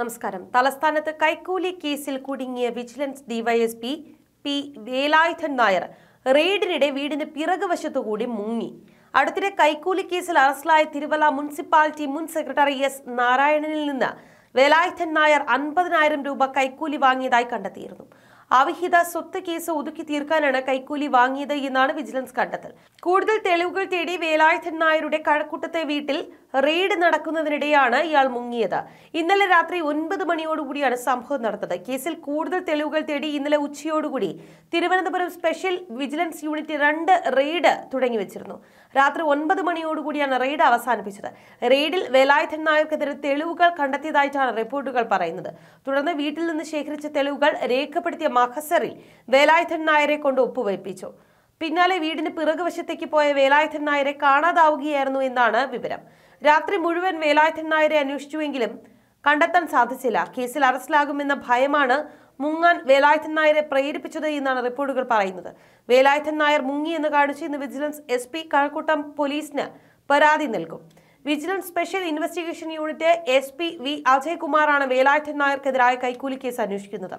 നമസ്കാരം തലസ്ഥാനത്ത് കൈക്കൂലി കേസിൽ കുടുങ്ങിയ vigilance DYSP P Velayudhan Nair റെയ്ഡിനിടെ വീടിന് പിറകുവശത്തുകൂടി മുങ്ങി അടുത്തിടെ കൈക്കൂലി കേസിൽ അറസ്റ്റിലായ തിരുവല്ല മുനിസിപ്പാലിറ്റി മുൻ സെക്രട്ടറി എസ് നാരായണനിൽ നിന്ന് വേലായുധൻ നായർ അൻപതിനായിരം രൂപ കൈക്കൂലി വാങ്ങിയതായി കണ്ടെത്തിയിരുന്നു അവിഹിത സ്വത്ത് കേസ് ഒതുക്കി തീർക്കാനാണ് കൈക്കൂലി വാങ്ങിയത് എന്നാണ് വിജിലൻസ് കണ്ടെത്തൽ കൂടുതൽ തെളിവുകൾ തേടി വേലായുധൻ നായരുടെ കഴക്കൂട്ടത്തെ വീട്ടിൽ റെയ്ഡ് നടക്കുന്നതിനിടെയാണ് ഇയാൾ മുങ്ങിയത് ഇന്നലെ രാത്രി ഒൻപത് മണിയോടുകൂടിയാണ് സംഭവം നടന്നത് കേസിൽ കൂടുതൽ തെളിവുകൾ തേടി ഇന്നലെ ഉച്ചയോടുകൂടി തിരുവനന്തപുരം സ്പെഷ്യൽ വിജിലൻസ് യൂണിറ്റ് രണ്ട് റെയ്ഡ് തുടങ്ങി വെച്ചിരുന്നു രാത്രി ഒൻപത് മണിയോടുകൂടിയാണ് റെയ്ഡ് അവസാനിപ്പിച്ചത് റെയ്ഡിൽ വേലായുധൻ നായർക്കെതിരെ തെളിവുകൾ കണ്ടെത്തിയതായിട്ടാണ് റിപ്പോർട്ടുകൾ പറയുന്നത് തുടർന്ന് വീട്ടിൽ നിന്ന് ശേഖരിച്ച തെളിവുകൾ രേഖപ്പെടുത്തിയ മഖസറിൽ വേലായുധൻ നായരെ കൊണ്ട് ഒപ്പുവയ്പ്പിച്ചു പിന്നാലെ വീടിന് പിറകുവശത്തേക്ക് പോയ വേലായുധൻ നായരെ കാണാതാവുകയായിരുന്നു എന്നാണ് വിവരം രാത്രി മുഴുവൻ വേലായുധൻ നായരെ അന്വേഷിച്ചുവെങ്കിലും കണ്ടെത്താൻ സാധിച്ചില്ല കേസിൽ അറസ്റ്റിലാകുമെന്ന ഭയമാണ് മുങ്ങാൻ വേലായുധൻ നായരെ പ്രേരിപ്പിച്ചത് എന്നാണ് റിപ്പോർട്ടുകൾ പറയുന്നത് വേലായുധൻ നായർ മുങ്ങി എന്ന് കാണിച്ച് ഇന്ന് വിജിലൻസ് എസ് പി കഴക്കൂട്ടം പോലീസിന് പരാതി നൽകും vigilance special investigation unit S P V അജയ്കുമാറാണ് വേലായുധൻ നായർക്കെതിരായ കൈക്കൂലി കേസ് അന്വേഷിക്കുന്നത്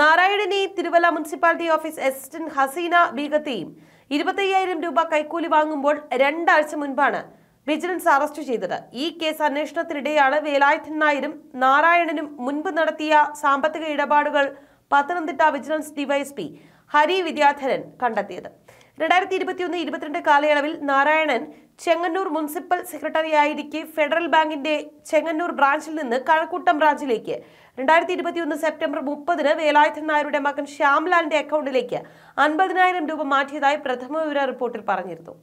നാരായണനെ Thiruvalla municipality office assistant Haseena ബീഗത്തെയും ഇരുപത്തയ്യായിരം രൂപ കൈക്കൂലി വാങ്ങുമ്പോൾ രണ്ടാഴ്ച മുൻപാണ് വിജിലൻസ് അറസ്റ്റ് ചെയ്തത് ഈ കേസ് അന്വേഷണത്തിനിടെയാണ് വേലായുധൻ നായരും നാരായണനും മുൻപ് നടത്തിയ സാമ്പത്തിക ഇടപാടുകൾ പത്തനംതിട്ട വിജിലൻസ് ഡിവൈഎസ്പി ഹരി വിദ്യാധരൻ കണ്ടെത്തിയത് രണ്ടായിരത്തി ഇരുപത്തിയൊന്ന് ഇരുപത്തിരണ്ട് കാലയളവിൽ നാരായണൻ ചെങ്ങന്നൂർ മുനിസിപ്പൽ സെക്രട്ടറിയായിരിക്കെ ഫെഡറൽ ബാങ്കിന്റെ ചെങ്ങന്നൂർ ബ്രാഞ്ചിൽ നിന്ന് കഴക്കൂട്ടം ബ്രാഞ്ചിലേക്ക് രണ്ടായിരത്തി ഇരുപത്തിയൊന്ന് സെപ്റ്റംബർ മുപ്പതിന് വേലായുധൻ നായരുടെ മകൻ ശ്യാംലാലിന്റെ അക്കൗണ്ടിലേക്ക് അൻപതിനായിരം രൂപ മാറ്റിയതായി പ്രഥമ വിവര റിപ്പോർട്ടിൽ പറഞ്ഞിരുന്നു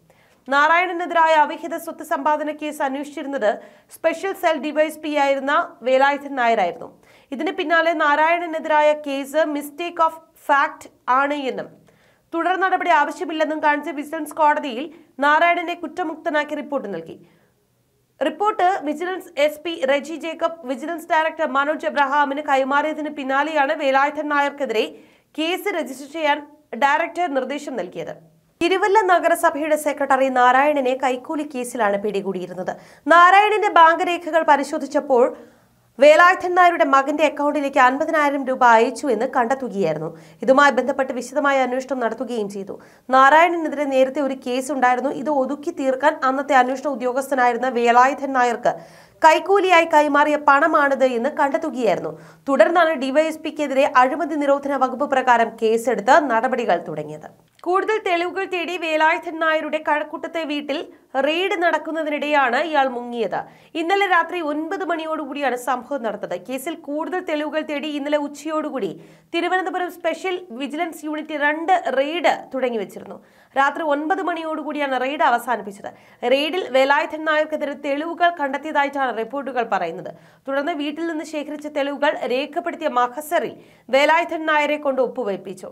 നാരായണനെതിരായ അവിഹിത സ്വത്ത് സമ്പാദന കേസ് അന്വേഷിച്ചിരുന്നത് സ്പെഷ്യൽ സെൽ ഡിവൈഎസ്പി ആയിരുന്ന വേലായുധൻ നായരായിരുന്നു ഇതിന് പിന്നാലെ നാരായണനെതിരായ കേസ് മിസ്റ്റേക്ക് ഓഫ് ഫാക്ട് ആണ് എന്നും തുടർ നടപടി ആവശ്യമില്ലെന്നും കാണിച്ച് വിജിലൻസ് കോടതിയിൽ നാരായണനെ കുറ്റമുക്തനാക്കി റിപ്പോർട്ട് നൽകി report vigilance S P Reji Jacob vigilance director Manoj എബ്രഹാമിന് കൈമാറിയതിന് പിന്നാലെയാണ് വേലായുധൻ നായർക്കെതിരെ കേസ് രജിസ്റ്റർ ചെയ്യാൻ ഡയറക്ടർ നിർദ്ദേശം നൽകിയത് തിരുവല്ല നഗരസഭയുടെ സെക്രട്ടറി നാരായണനെ കൈക്കൂലി കേസിലാണ് പിടികൂടിയിരുന്നത് നാരായണന്റെ ബാങ്ക് രേഖകൾ പരിശോധിച്ചപ്പോൾ വേലായുധൻ നായരുടെ മകന്റെ അക്കൗണ്ടിലേക്ക് അൻപതിനായിരം രൂപ അയച്ചു എന്ന് കണ്ടെത്തുകയായിരുന്നു ഇതുമായി ബന്ധപ്പെട്ട് വിശദമായ അന്വേഷണം നടത്തുകയും ചെയ്തു നാരായണനെതിരെ നേരത്തെ ഒരു കേസ് ഉണ്ടായിരുന്നു ഇത് ഒതുക്കി തീർക്കാൻ അന്നത്തെ അന്വേഷണ ഉദ്യോഗസ്ഥനായിരുന്ന വേലായുധൻ നായർക്ക് കൈക്കൂലിയായി കൈമാറിയ പണമാണിത് എന്ന് കണ്ടെത്തുകയായിരുന്നു തുടർന്നാണ് ഡിവൈഎസ്പിക്കെതിരെ അഴിമതി നിരോധന വകുപ്പ് പ്രകാരം കേസെടുത്ത് നടപടികൾ തുടങ്ങിയത് കൂടുതൽ തെളിവുകൾ തേടി വേലായുധൻ നായരുടെ കഴക്കൂട്ടത്തെ വീട്ടിൽ റെയ്ഡ് നടക്കുന്നതിനിടെയാണ് ഇയാൾ മുങ്ങിയത് ഇന്നലെ രാത്രി ഒൻപത് മണിയോടുകൂടിയാണ് സംഭവം നടന്നത് കേസിൽ കൂടുതൽ തെളിവുകൾ തേടി ഇന്നലെ ഉച്ചയോടുകൂടി തിരുവനന്തപുരം സ്പെഷ്യൽ വിജിലൻസ് യൂണിറ്റ് രണ്ട് റെയ്ഡ് തുടങ്ങി വെച്ചിരുന്നു രാത്രി ഒൻപത് മണിയോടുകൂടിയാണ് റെയ്ഡ് അവസാനിപ്പിച്ചത് റെയ്ഡിൽ വേലായുധൻ നായർക്കെതിരെ തെളിവുകൾ കണ്ടെത്തിയതായിട്ടാണ് റിപ്പോർട്ടുകൾ പറയുന്നത് തുടർന്ന് വീട്ടിൽ നിന്ന് ശേഖരിച്ച തെളിവുകൾ രേഖപ്പെടുത്തിയ മഹസറിൽ വേലായുധൻ നായരെ കൊണ്ട് ഒപ്പുവയ്പ്പിച്ചു